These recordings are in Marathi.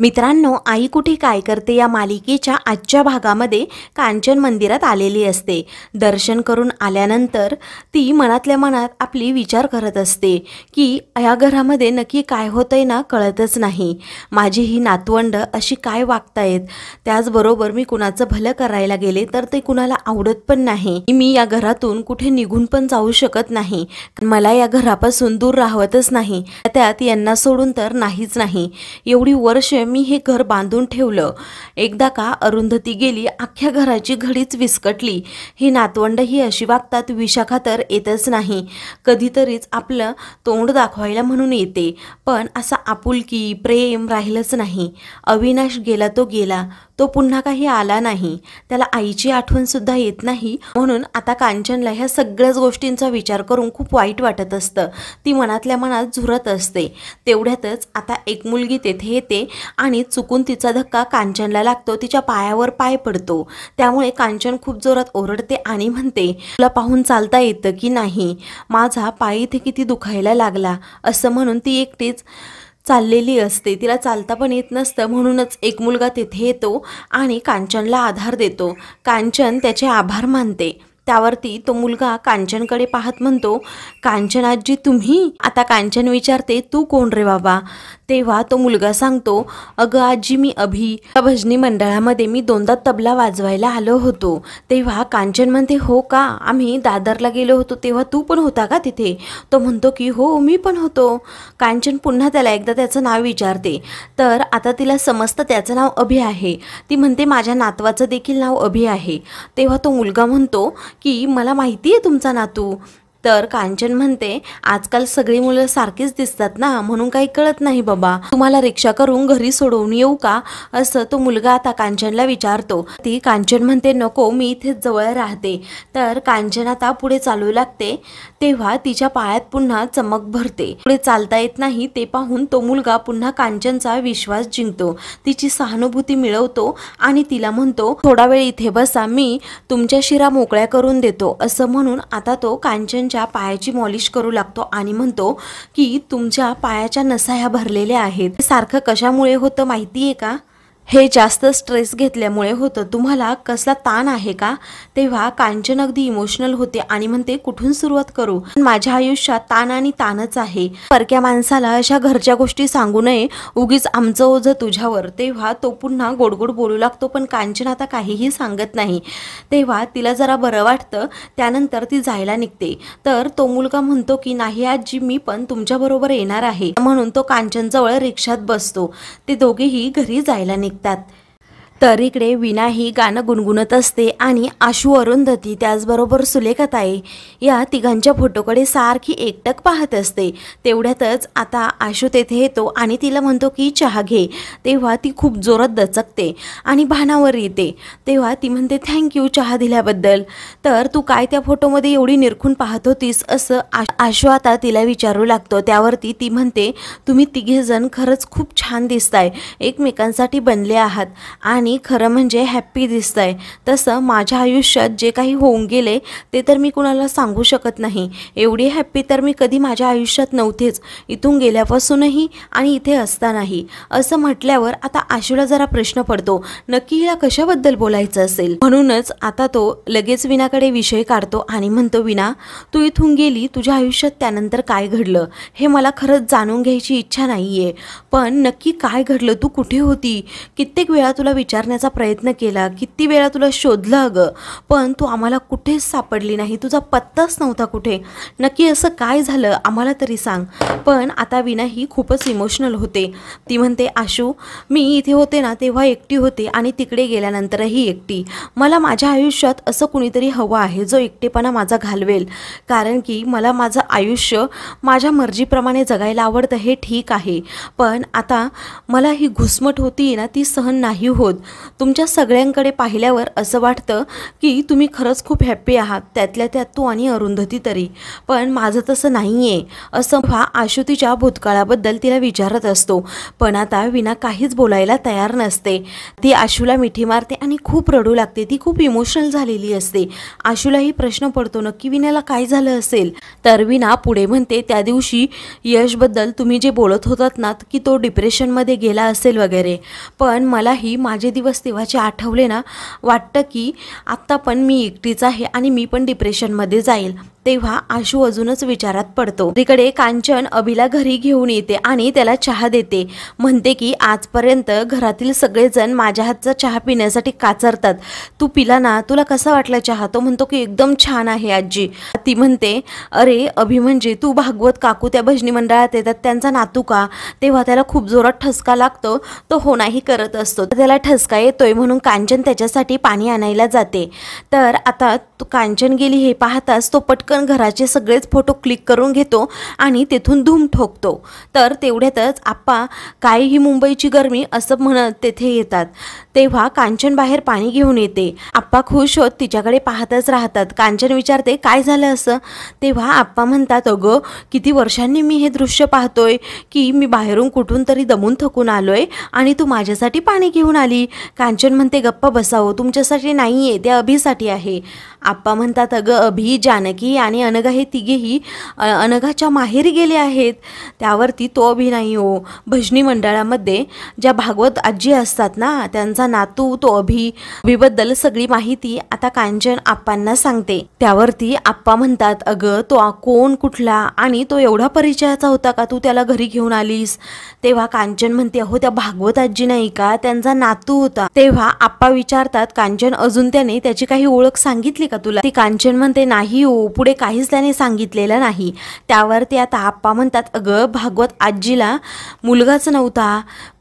मित्रांनो आई कुठे काय करते या मालिकेच्या आजच्या भागामध्ये कांचन मंदिरात आलेली असते दर्शन करून आल्यानंतर ती मनातल्या मनात आपली विचार करत असते की या घरामध्ये नक्की काय होतंय ना कळतच नाही माझी ही नातवंड अशी काय वागतायत त्याचबरोबर मी कुणाचं भलं करायला गेले तर ते कुणाला आवडत पण नाही मी या घरातून कुठे निघून पण जाऊ शकत नाही मला या घरापासून दूर राहतच नाही त्यात यांना सोडून तर नाहीच नाही एवढी वर्ष मी हे घर बांधून ठेवलं एकदा का अरुंधती गेली अख्ख्या घराची घडीच विस्कटली ही नातवंड ही अशी वागतात विशाखा तर येतच नाही कधीतरीच आपलं तोंड दाखवायला म्हणून येते पण असा आपुलकी प्रेम राहिलंच नाही अविनाश गेला तो गेला तो पुन्हा काही आला नाही त्याला आईची आठवण सुद्धा येत नाही म्हणून आता कांचनला ह्या सगळ्याच गोष्टींचा विचार करून खूप वाईट वाटत असतं ती मनातल्या मनात झुरत असते तेवढ्यातच आता एक मुलगी तेथे येते आणि चुकून तिचा धक्का कांचनला लागतो तिच्या पायावर पाय पडतो त्यामुळे कांचन खूप जोरात ओरडते आणि म्हणते तुला पाहून चालता येतं की नाही माझा पाय इथे किती दुखायला लागला असं म्हणून ती एकटीच चाललेली असते तिला चालता पण येत नसतं म्हणूनच एक मुलगा तिथे येतो आणि कांचनला आधार देतो कांचन त्याचे आभार मानते त्यावरती तो मुलगा कांचनकडे पाहत म्हणतो कांचन आजी तुम्ही आता कांचन विचारते तू कोण रे बाबा तेव्हा तो मुलगा सांगतो अगं आजी मी अभि भजनी मंडळामध्ये मी दोनदा तबला वाजवायला आलो होतो तेव्हा कांचन म्हणते हो का आम्ही दादरला गेलो होतो तेव्हा तू पण होता का तिथे तो म्हणतो की हो मी पण होतो कांचन पुन्हा त्याला एकदा त्याचं नाव विचारते तर आता तिला समजतं त्याचं नाव अभि आहे ती म्हणते माझ्या नातवाचं देखील नाव अभि आहे तेव्हा तो मुलगा म्हणतो की मला माहिती आहे तुमचा नातू तर कांचन म्हणते आजकाल सगळी मुलं सारखीच दिसतात ना म्हणून काही कळत नाही बाबा तुम्हाला रिक्षा करून घरी सोडवून येऊ का असं तो मुलगा आता कांचनला विचारतो ती कांचन म्हणते नको मी इथे जवळ राहते तर कांचन आता पुढे चालू लागते तेव्हा तिच्या पायात पुन्हा चमक भरते पुढे चालता येत नाही ते पाहून तो मुलगा पुन्हा कांचनचा विश्वास जिंकतो तिची सहानुभूती मिळवतो आणि तिला म्हणतो थोडा वेळ इथे बसा मी तुमच्या शिरा मोकळ्या करून देतो असं म्हणून आता तो कांचन तुमच्या पायाची मॉलिश करू लागतो आणि म्हणतो की तुमच्या पायाच्या नसा ह्या भरलेल्या आहेत सारखं कशामुळे होतं माहिती आहे का हे जास्त स्ट्रेस घेतल्यामुळे होतं तुम्हाला कसला ताण आहे का तेव्हा कांचन अगदी इमोशनल होते आणि म्हणते कुठून सुरुवात करू माझ्या आयुष्यात ताण आणि ताणच आहे परक्या माणसाला अशा घरच्या गोष्टी सांगू नये उगीच आमचं ओझं तुझ्यावर तेव्हा तो पुन्हा गोडगोड बोलू लागतो पण कांचन आता काहीही सांगत नाही तेव्हा तिला जरा बरं वाटतं त्यानंतर ती जायला निघते तर तो मुलगा म्हणतो की नाही आज जी मी पण तुमच्याबरोबर येणार आहे म्हणून तो कांचनजवळ रिक्षात बसतो ते दोघेही घरी जायला निघते that तर इकडे विना ही गाणं गुणगुणत असते आणि आशू अरुंधती त्याचबरोबर सुलेखाताई या तिघांच्या फोटोकडे सारखी एकटक पाहत असते तेवढ्यातच आता आशू तेथे येतो आणि तिला म्हणतो की चहा घे तेव्हा ती खूप जोरात दचकते आणि भानावर येते तेव्हा ती म्हणते थँक्यू चहा दिल्याबद्दल तर तू काय त्या फोटोमध्ये एवढी निरखून पाहत होतीस असं आशू आता तिला विचारू लागतो त्यावरती ती म्हणते तुम्ही तिघेजण खरंच खूप छान दिसताय एकमेकांसाठी बनले आहात आणि आणि खरं म्हणजे हॅप्पी दिसत आहे तसं माझ्या आयुष्यात जे काही होऊन गेले ते तर मी कुणाला सांगू शकत नाही एवढी हॅप्पी तर मी कधी माझ्या आयुष्यात नव्हतेच इथून गेल्यापासूनही आणि इथे असतानाही असं म्हटल्यावर आता आशुला जरा प्रश्न पडतो नक्की हिला कशाबद्दल बोलायचं असेल म्हणूनच आता तो लगेच विनाकडे विषय काढतो आणि म्हणतो विना तू इथून गेली तुझ्या आयुष्यात त्यानंतर काय घडलं हे मला खरंच जाणून घ्यायची इच्छा नाहीये पण नक्की काय घडलं तू कुठे होती कित्येक वेळा तुला विचार विचारण्याचा प्रयत्न केला किती वेळा तुला शोधलं अगं पण तू आम्हाला कुठेच सापडली नाही तुझा पत्ताच नव्हता कुठे नक्की असं काय झालं आम्हाला तरी सांग पण आता विना ही खूपच इमोशनल होते ती म्हणते आशू मी इथे होते ना तेव्हा एकटी होते आणि तिकडे गेल्यानंतरही एकटी मला माझ्या आयुष्यात असं कुणीतरी हवं आहे जो एकटेपणा माझा घालवेल कारण की मला माझं आयुष्य माझ्या मर्जीप्रमाणे जगायला आवडतं हे ठीक आहे पण आता मला ही घुसमट होती ना ती सहन नाही होत तुमच्या सगळ्यांकडे पाहिल्यावर असं वाटतं की तुम्ही खरंच खूप हॅप्पी आहात त्यातल्या त्यात तू आणि अरुंधती तरी पण माझं तसं नाही आहे असं व्हा आशुतीच्या भूतकाळाबद्दल तिला विचारत असतो पण आता विना काहीच बोलायला तयार नसते ती आशूला मिठी मारते आणि खूप रडू लागते ती खूप इमोशनल झालेली असते आशूलाही प्रश्न पडतो नक्की विनाला काय झालं असेल तर विना पुढे म्हणते त्या दिवशी यशबद्दल तुम्ही जे बोलत होतात ना की तो डिप्रेशनमध्ये गेला असेल वगैरे पण मलाही माझे दिवस तेव्हाचे आठवले ना वाटतं की आत्ता पण मी एकटीच आहे आणि मी पण डिप्रेशनमध्ये जाईल तेव्हा आशू अजूनच विचारात पडतो तिकडे कांचन अभिला घरी घेऊन येते आणि त्याला चहा देते म्हणते की आजपर्यंत घरातील सगळेजण माझ्या हातचा चहा पिण्यासाठी काचरतात तू पिला ना तुला कसा वाटला चहा तो म्हणतो की एकदम छान आहे आजी ती म्हणते अरे अभि म्हणजे तू भागवत काकू त्या भजनी मंडळात येतात त्यांचा नातू का तेव्हा त्याला खूप जोरात ठसका लागतो तो हो नाही करत असतो त्याला ठसका येतोय म्हणून कांचन त्याच्यासाठी पाणी आणायला जाते तर आता तू कांचन गेली हे पाहताच तो पटकन पटकन घराचे सगळेच फोटो क्लिक करून घेतो आणि तेथून धूम ठोकतो तर तेवढ्यातच आप्पा काय ही मुंबईची गरमी असं म्हणत तेथे येतात तेव्हा कांचन बाहेर पाणी घेऊन येते आप्पा खुश होत तिच्याकडे पाहतच राहतात कांचन विचारते काय झालं असं तेव्हा आप्पा म्हणतात अगं किती वर्षांनी मी हे दृश्य पाहतोय की मी बाहेरून कुठून तरी दमून थकून आलोय आणि तू माझ्यासाठी पाणी घेऊन आली कांचन म्हणते गप्पा बसावं हो, तुमच्यासाठी नाही आहे ते अभिसाठी आहे आप्पा म्हणतात अगं अभि जानकी आणि अनघा हे तिघेही अनघाच्या माहेर गेले आहेत त्यावरती तो अभि नाही हो भजनी मंडळामध्ये ज्या भागवत आजी असतात ना त्यांचा नातू तो अभि अभिबद्दल सगळी माहिती आता कांचन आप्पांना सांगते त्यावरती आप्पा म्हणतात अगं तो कोण कुठला आणि तो एवढा परिचयाचा होता का तू त्याला घरी घेऊन आलीस तेव्हा कांचन म्हणते अहो त्या भागवत आजी नाही का त्यांचा नातू होता तेव्हा आप्पा विचारतात कांचन अजून त्याने त्याची काही ओळख सांगितली का तुला ती कांचन म्हणते नाही हो पुढे काहीच त्याने सांगितलेलं नाही त्यावर ते आता आप्पा म्हणतात अगं भागवत आजीला मुलगाच नव्हता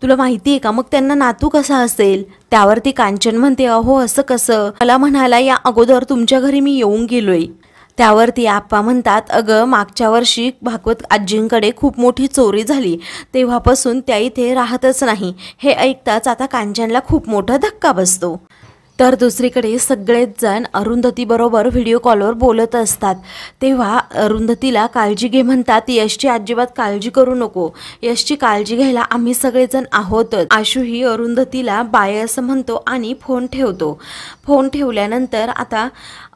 तुला माहिती आहे का मग त्यांना नातू कसा असेल त्यावरती कांचन म्हणते अहो असं कसं मला म्हणाला या अगोदर तुमच्या घरी मी येऊन गेलोय त्यावरती आप्पा म्हणतात अगं मागच्या वर्षी भागवत आजींकडे खूप मोठी चोरी झाली तेव्हापासून त्या इथे राहतच नाही हे ऐकताच आता कांचनला खूप मोठा धक्का बसतो तर दुसरीकडे सगळेच जण अरुंधतीबरोबर व्हिडिओ कॉलवर बोलत असतात तेव्हा अरुंधतीला काळजी घे म्हणतात यशची अजिबात काळजी करू नको यशची काळजी घ्यायला आम्ही सगळेजण आहोत आहोतच ही अरुंधतीला बाय असं म्हणतो आणि फोन ठेवतो फोन ठेवल्यानंतर आता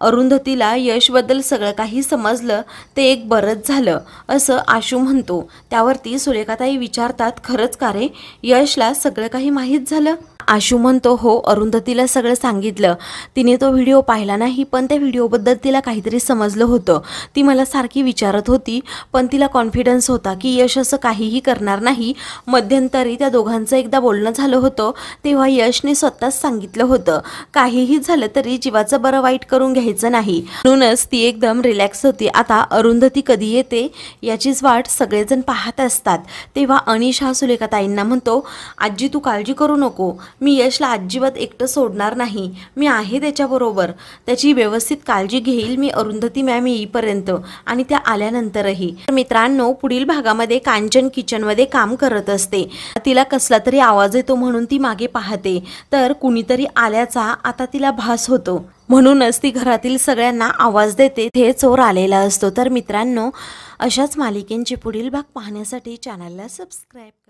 अरुंधतीला यशबद्दल सगळं काही समजलं ते एक बरंच झालं असं आशू म्हणतो त्यावरती सुरेखाताई विचारतात खरंच का रे यशला सगळं काही माहीत झालं आशू म्हणतो हो अरुंधतीला सगळं सांगितलं तिने तो व्हिडिओ पाहिला नाही पण त्या व्हिडिओबद्दल तिला काहीतरी समजलं होतं ती मला सारखी विचारत होती पण तिला कॉन्फिडन्स होता की यश असं काहीही करणार नाही मध्यंतरी त्या दोघांचं एकदा बोलणं झालं होतं तेव्हा यशने स्वतःच सांगितलं होतं काहीही झालं तरी जीवाचं बरं वाईट करून घ्यायचं नाही म्हणूनच ती एकदम रिलॅक्स होती आता अरुंधती कधी येते याचीच वाट सगळेजण पाहत असतात तेव्हा अनिश हा सुलेखाताईंना म्हणतो आजी तू काळजी करू नको मी यशला अजिबात एकटं सोडणार नाही मी आहे त्याच्याबरोबर त्याची व्यवस्थित काळजी घेईल मी अरुंधती मॅम येईपर्यंत आणि त्या आल्यानंतरही मित्रांनो पुढील भागामध्ये कांचन किचनमध्ये काम करत असते तिला कसला तरी आवाज येतो म्हणून ती मागे पाहते तर कुणीतरी आल्याचा आता तिला भास होतो म्हणूनच ती घरातील सगळ्यांना आवाज देते ते चोर आलेला असतो तर मित्रांनो अशाच मालिकेंचे पुढील भाग पाहण्यासाठी चॅनलला सबस्क्राईब